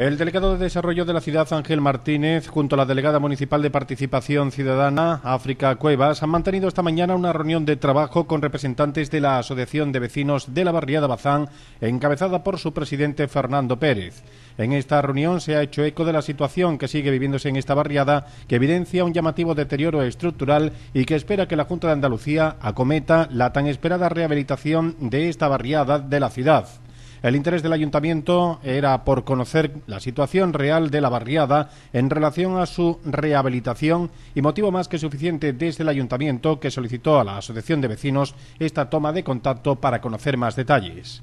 El delegado de Desarrollo de la ciudad, Ángel Martínez, junto a la delegada municipal de Participación Ciudadana, África Cuevas, han mantenido esta mañana una reunión de trabajo con representantes de la Asociación de Vecinos de la Barriada Bazán, encabezada por su presidente Fernando Pérez. En esta reunión se ha hecho eco de la situación que sigue viviéndose en esta barriada, que evidencia un llamativo deterioro estructural y que espera que la Junta de Andalucía acometa la tan esperada rehabilitación de esta barriada de la ciudad. El interés del ayuntamiento era por conocer la situación real de la barriada en relación a su rehabilitación y motivo más que suficiente desde el ayuntamiento que solicitó a la Asociación de Vecinos esta toma de contacto para conocer más detalles.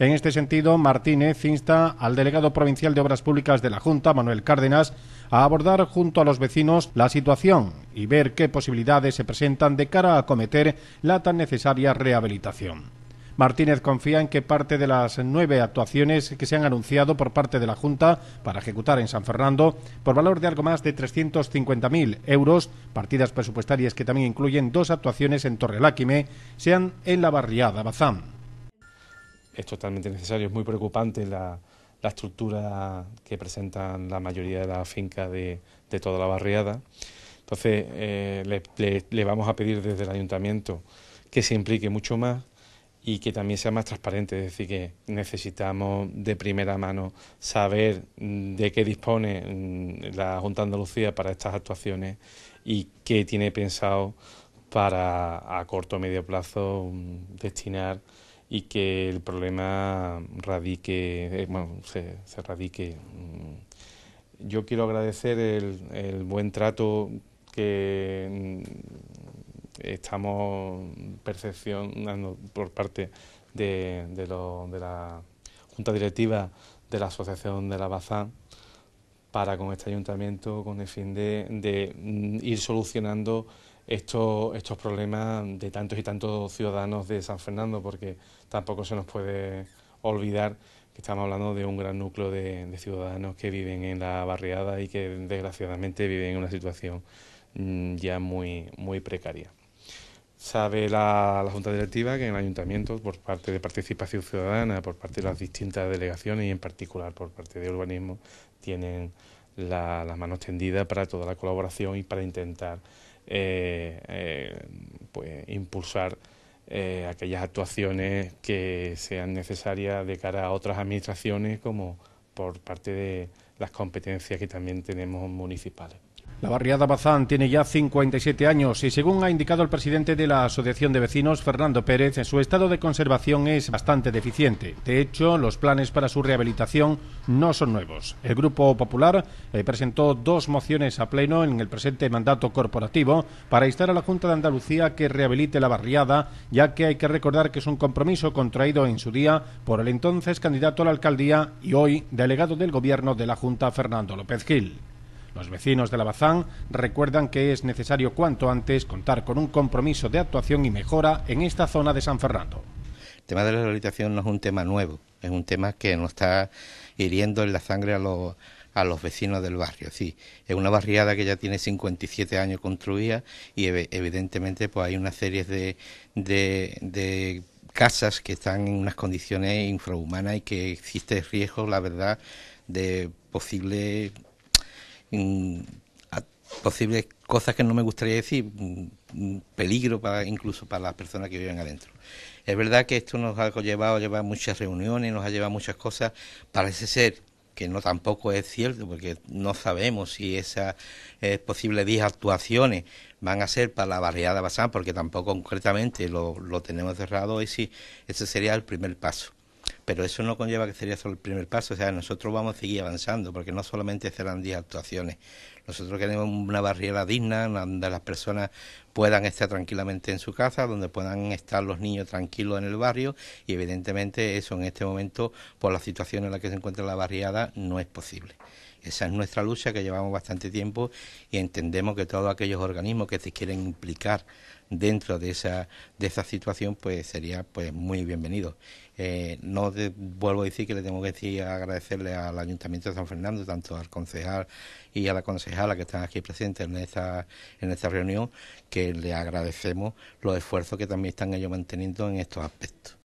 En este sentido, Martínez insta al delegado provincial de Obras Públicas de la Junta, Manuel Cárdenas, a abordar junto a los vecinos la situación y ver qué posibilidades se presentan de cara a acometer la tan necesaria rehabilitación. Martínez confía en que parte de las nueve actuaciones que se han anunciado por parte de la Junta para ejecutar en San Fernando, por valor de algo más de 350.000 euros, partidas presupuestarias que también incluyen dos actuaciones en Torreláquime, sean en la barriada Bazán. Es totalmente necesario, es muy preocupante la, estructura que presentan la mayoría de las fincas de, toda la barriada. Entonces, eh, le, vamos a pedir desde el ayuntamiento que se implique mucho más, y que también sea más transparente, es decir, que necesitamos de primera mano saber mm, de qué dispone mm, la Junta de Andalucía para estas actuaciones y qué tiene pensado para a corto o medio plazo mm, destinar y que el problema radique, eh, bueno, se, radique. Yo quiero agradecer el, el buen trato que estamos percepcionando por parte de, de, la Junta Directiva de la Asociación de la Bazán para con este ayuntamiento con el fin de, mm, ir solucionando estos, problemas de tantos y tantos ciudadanos de San Fernando, porque tampoco se nos puede olvidar que estamos hablando de un gran núcleo de, de ciudadanos que viven en la barriada y que desgraciadamente viven en una situación mm, ya muy, muy precaria. Sabe la, Junta Directiva que en el Ayuntamiento, por parte de Participación Ciudadana, por parte de las distintas delegaciones y en particular por parte de Urbanismo, tienen la, las manos tendidas para toda la colaboración y para intentar eh, eh, pues, impulsar eh, aquellas actuaciones que sean necesarias de cara a otras administraciones como por parte de las competencias que también tenemos municipales. La barriada Bazán tiene ya 57 años y según ha indicado el presidente de la Asociación de Vecinos, Fernando Pérez, su estado de conservación es bastante deficiente. De hecho, los planes para su rehabilitación no son nuevos. El Grupo Popular eh, presentó dos mociones a pleno en el presente mandato corporativo para instar a la Junta de Andalucía que rehabilite la barriada, ya que hay que recordar que es un compromiso contraído en su día por el entonces candidato a la alcaldía y hoy delegado del gobierno de la Junta, Fernando López Gil. Los vecinos de la Bazán recuerdan que es necesario cuanto antes contar con un compromiso de actuación y mejora en esta zona de San Fernando. El tema de la rehabilitación no es un tema nuevo, es un tema que nos está hiriendo en la sangre a los, a los vecinos del barrio. Sí, es una barriada que ya tiene 57 años construida y evidentemente pues hay una serie de, de, de casas que están en unas condiciones infrahumanas y que existe riesgo, la verdad, de posible Mm, posibles cosas que no me gustaría decir, mm, mm, peligro para incluso para las personas que viven adentro. Es verdad que esto nos ha llevado a llevar muchas reuniones, nos ha llevado muchas cosas, parece ser que no tampoco es cierto, porque no sabemos si esas eh, posibles 10 actuaciones van a ser para la barriada basan, porque tampoco concretamente lo, lo tenemos cerrado, y si ese sería el primer paso. Pero eso no conlleva que sería solo el primer paso, o sea, nosotros vamos a seguir avanzando, porque no solamente serán 10 actuaciones, nosotros queremos una barriera digna donde las personas puedan estar tranquilamente en su casa, donde puedan estar los niños tranquilos en el barrio y evidentemente eso en este momento por la situación en la que se encuentra la barriada no es posible. Esa es nuestra lucha que llevamos bastante tiempo y entendemos que todos aquellos organismos que se quieren implicar dentro de esa, de esa situación pues sería pues muy bienvenido. Eh, no vuelvo a decir que le tengo que decir agradecerle al Ayuntamiento de San Fernando, tanto al concejal y a la concejal a las que están aquí presentes en esta, en esta reunión, que le agradecemos los esfuerzos que también están ellos manteniendo en estos aspectos.